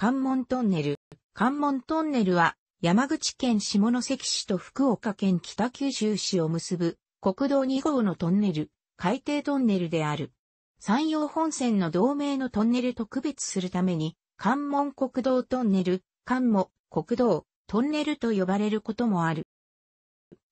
関門トンネル。関門トンネルは、山口県下関市と福岡県北九州市を結ぶ、国道2号のトンネル、海底トンネルである。山陽本線の同盟のトンネルと区別するために、関門国道トンネル、関門国道、トンネルと呼ばれることもある。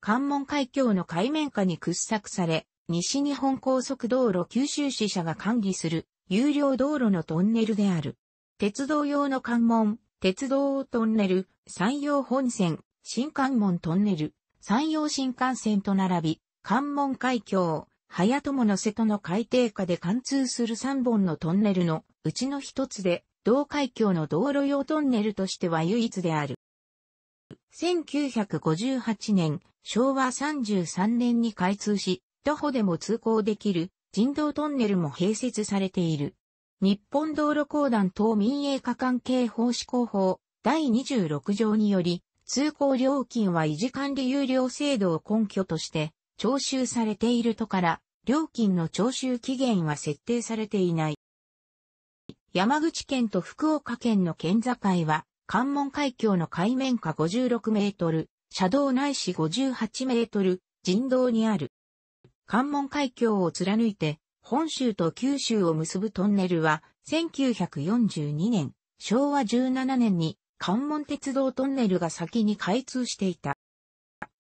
関門海峡の海面下に掘削され、西日本高速道路九州支社が管理する有料道路のトンネルである。鉄道用の関門、鉄道トンネル、山陽本線、新関門トンネル、山陽新幹線と並び、関門海峡、早友の瀬戸の海底下で貫通する3本のトンネルのうちの一つで、同海峡の道路用トンネルとしては唯一である。1958年、昭和33年に開通し、徒歩でも通行できる人道トンネルも併設されている。日本道路公団等民営化関係法施行法第26条により、通行料金は維持管理有料制度を根拠として徴収されているとから、料金の徴収期限は設定されていない。山口県と福岡県の県境は、関門海峡の海面下56メートル、車道ないし58メートル、人道にある。関門海峡を貫いて、本州と九州を結ぶトンネルは、1942年、昭和17年に関門鉄道トンネルが先に開通していた。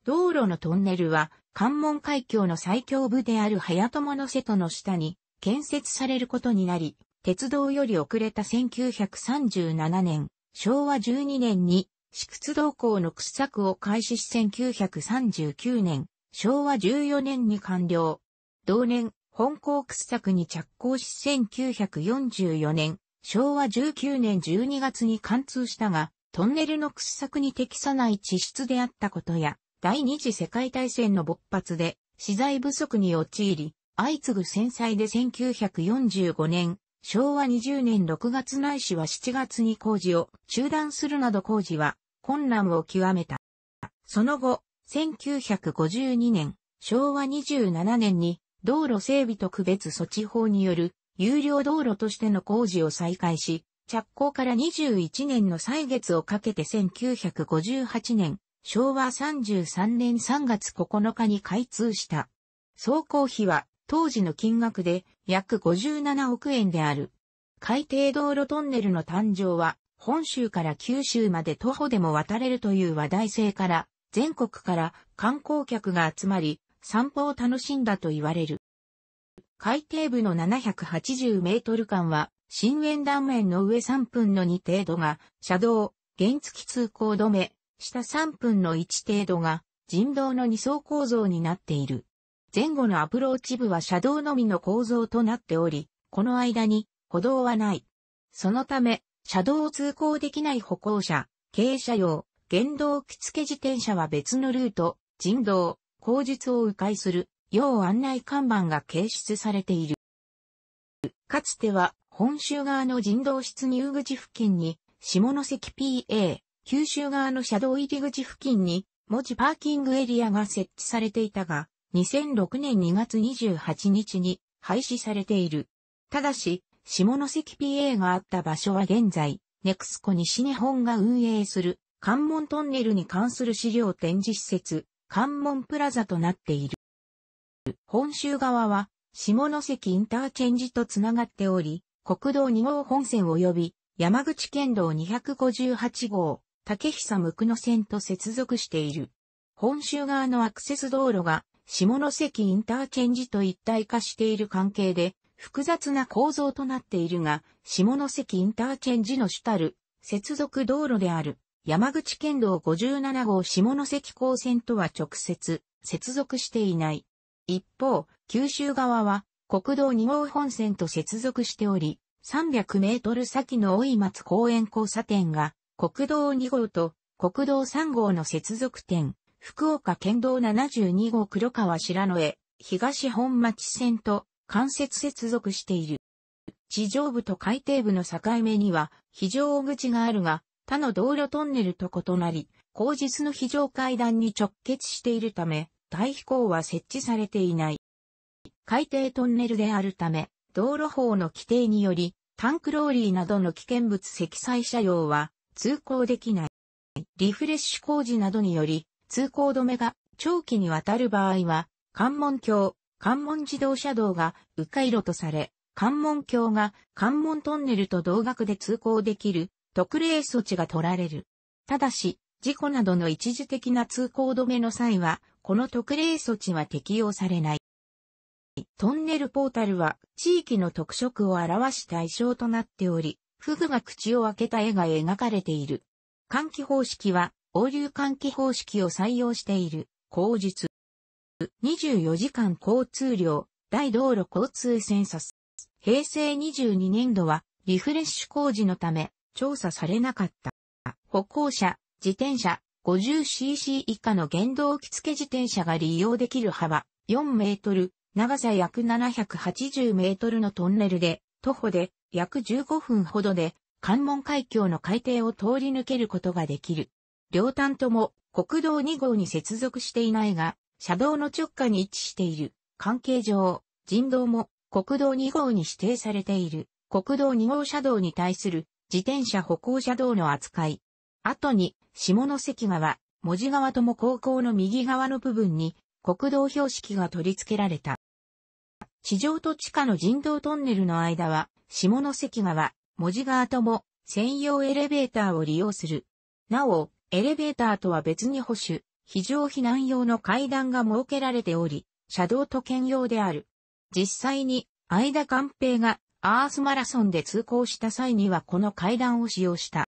道路のトンネルは、関門海峡の最強部である早友の瀬戸の下に建設されることになり、鉄道より遅れた1937年、昭和12年に、市屈道港の掘削を開始し1939年、昭和14年に完了。同年、本校掘削に着工し1944年、昭和19年12月に貫通したが、トンネルの掘削に適さない地質であったことや、第二次世界大戦の勃発で、資材不足に陥り、相次ぐ戦災で1945年、昭和20年6月内市しは7月に工事を中断するなど工事は困難を極めた。その後、1952年、昭和27年に道路整備特別措置法による有料道路としての工事を再開し、着工から21年の歳月をかけて1958年、昭和33年3月9日に開通した。走行費は当時の金額で約57億円である。海底道路トンネルの誕生は本州から九州まで徒歩でも渡れるという話題性から全国から観光客が集まり散歩を楽しんだと言われる。海底部の780メートル間は、深淵断面の上3分の2程度が、車道、原付通行止め、下3分の1程度が、人道の2層構造になっている。前後のアプローチ部は車道のみの構造となっており、この間に歩道はない。そのため、車道を通行できない歩行者、軽車用、原動機付自転車は別のルート、人道、口実を迂回する、要案内看板が掲出されている。かつては、本州側の人道室入口付近に、下関 PA、九州側の車道入り口付近に、文字パーキングエリアが設置されていたが、2006年2月28日に廃止されている。ただし、下関 PA があった場所は現在、ネクスコ西日本が運営する関門トンネルに関する資料展示施設、関門プラザとなっている。本州側は下関インターチェンジとつながっており、国道2号本線及び山口県道258号、竹久向野線と接続している。本州側のアクセス道路が下関インターチェンジと一体化している関係で複雑な構造となっているが、下関インターチェンジの主たる接続道路である。山口県道57号下関港線とは直接、接続していない。一方、九州側は国道2号本線と接続しており、300メートル先の大井松公園交差点が国道2号と国道3号の接続点、福岡県道72号黒川白野へ東本町線と間接接続している。地上部と海底部の境目には非常口があるが、他の道路トンネルと異なり、後日の非常階段に直結しているため、大飛行は設置されていない。海底トンネルであるため、道路法の規定により、タンクローリーなどの危険物積載車両は通行できない。リフレッシュ工事などにより、通行止めが長期にわたる場合は、関門橋、関門自動車道が迂回路とされ、関門橋が関門トンネルと同額で通行できる特例措置が取られる。ただし、事故などの一時的な通行止めの際は、この特例措置は適用されない。トンネルポータルは地域の特色を表し対象となっており、フグが口を開けた絵が描かれている。換気方式は、応流換気方式を採用している。口述。24時間交通量、大道路交通センサス。平成22年度は、リフレッシュ工事のため、調査されなかった。歩行者、自転車、50cc 以下の原動機付け自転車が利用できる幅4メートル、長さ約780メートルのトンネルで、徒歩で約15分ほどで関門海峡の海底を通り抜けることができる。両端とも国道2号に接続していないが、車道の直下に位置している。関係上、人道も国道2号に指定されている。国道2号車道に対する自転車歩行者道の扱い。後に、下関川、文字川とも高校の右側の部分に、国道標識が取り付けられた。地上と地下の人道トンネルの間は、下関川、文字川とも専用エレベーターを利用する。なお、エレベーターとは別に保守、非常避難用の階段が設けられており、車道と兼用である。実際に、間官平がアースマラソンで通行した際にはこの階段を使用した。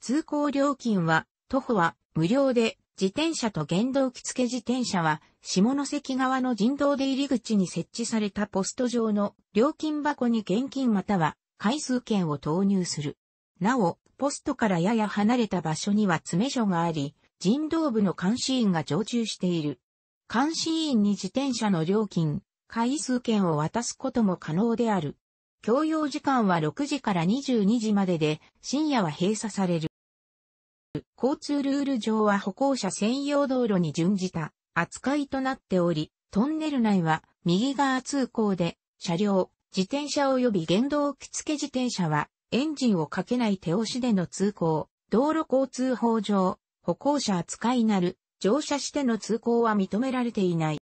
通行料金は、徒歩は無料で、自転車と原動機付自転車は、下関側の人道出入り口に設置されたポスト上の料金箱に現金または回数券を投入する。なお、ポストからやや離れた場所には詰め所があり、人道部の監視員が常駐している。監視員に自転車の料金、回数券を渡すことも可能である。共用時間は6時から22時までで、深夜は閉鎖される。交通ルール上は歩行者専用道路に準じた扱いとなっており、トンネル内は右側通行で、車両、自転車及び原動機付自転車は、エンジンをかけない手押しでの通行、道路交通法上、歩行者扱いなる、乗車しての通行は認められていない。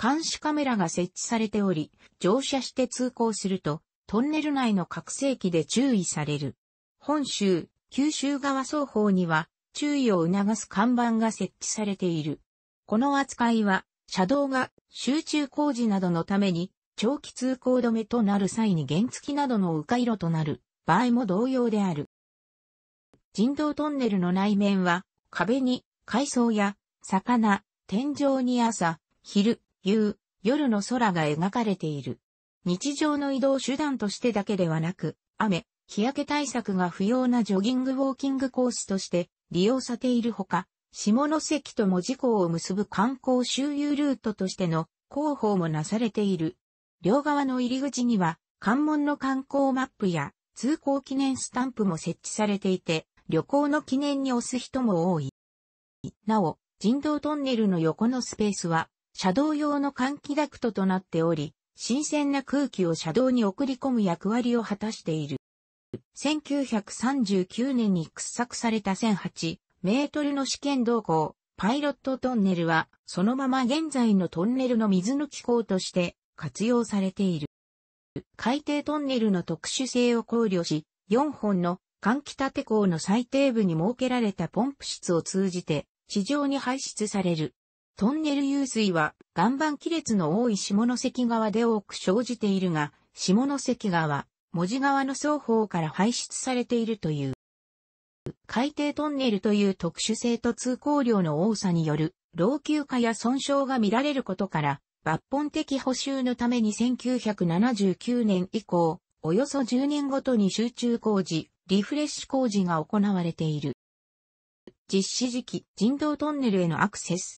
監視カメラが設置されており、乗車して通行すると、トンネル内の拡声器で注意される。本州、九州側双方には、注意を促す看板が設置されている。この扱いは、車道が集中工事などのために、長期通行止めとなる際に原付などの迂回路となる場合も同様である。人道トンネルの内面は、壁に海藻や魚、天井に朝、昼、夕、う夜の空が描かれている。日常の移動手段としてだけではなく、雨、日焼け対策が不要なジョギングウォーキングコースとして利用されているほか、下関とも事故を結ぶ観光周遊ルートとしての広報もなされている。両側の入り口には関門の観光マップや通行記念スタンプも設置されていて、旅行の記念に押す人も多い。なお、人道トンネルの横のスペースは車道用の換気ダクトとなっており、新鮮な空気を車道に送り込む役割を果たしている。1939年に掘削された1008メートルの試験動向、パイロットトンネルは、そのまま現在のトンネルの水抜き口として活用されている。海底トンネルの特殊性を考慮し、4本の換気立て口の最底部に設けられたポンプ室を通じて、地上に排出されるトンネル湧水は岩盤亀裂の多い下関川で多く生じているが、下関川、文字川の双方から排出されているという。海底トンネルという特殊性と通行量の多さによる老朽化や損傷が見られることから、抜本的補修のために1979年以降、およそ10年ごとに集中工事、リフレッシュ工事が行われている。実施時期、人道トンネルへのアクセス。